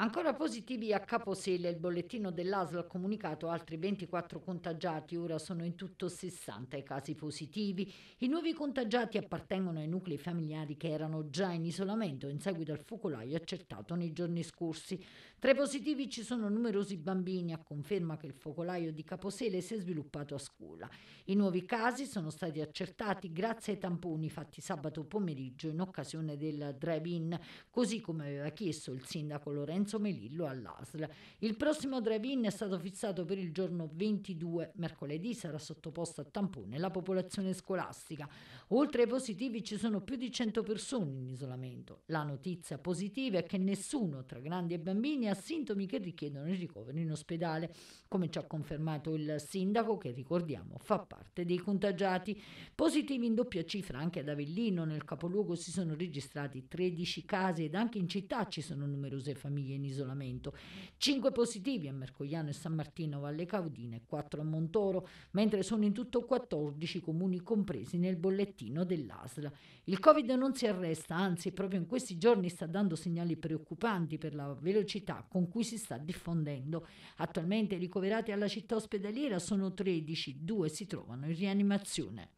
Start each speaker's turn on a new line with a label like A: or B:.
A: Ancora positivi a Caposele, il bollettino dell'ASL ha comunicato altri 24 contagiati, ora sono in tutto 60 i casi positivi. I nuovi contagiati appartengono ai nuclei familiari che erano già in isolamento in seguito al focolaio accertato nei giorni scorsi. Tra i positivi ci sono numerosi bambini, a conferma che il focolaio di Caposele si è sviluppato a scuola. I nuovi casi sono stati accertati grazie ai tamponi fatti sabato pomeriggio in occasione del drive-in, così come aveva chiesto il sindaco Lorenzo Alfonso Melillo all'ASL. Il prossimo drive-in è stato fissato per il giorno 22, mercoledì sarà sottoposta a tampone la popolazione scolastica. Oltre ai positivi ci sono più di 100 persone in isolamento. La notizia positiva è che nessuno tra grandi e bambini ha sintomi che richiedono il ricovero in ospedale, come ci ha confermato il sindaco che ricordiamo fa parte dei contagiati. Positivi in doppia cifra anche ad Avellino, nel capoluogo si sono registrati 13 casi ed anche in città ci sono numerose famiglie in isolamento, 5 positivi a Mercogliano e San Martino Valle Caudine, 4 a Montoro, mentre sono in tutto 14 comuni compresi nel bollettino dell'ASL. Il Covid non si arresta, anzi proprio in questi giorni sta dando segnali preoccupanti per la velocità con cui si sta diffondendo. Attualmente i ricoverati alla città ospedaliera sono 13, due si trovano in rianimazione.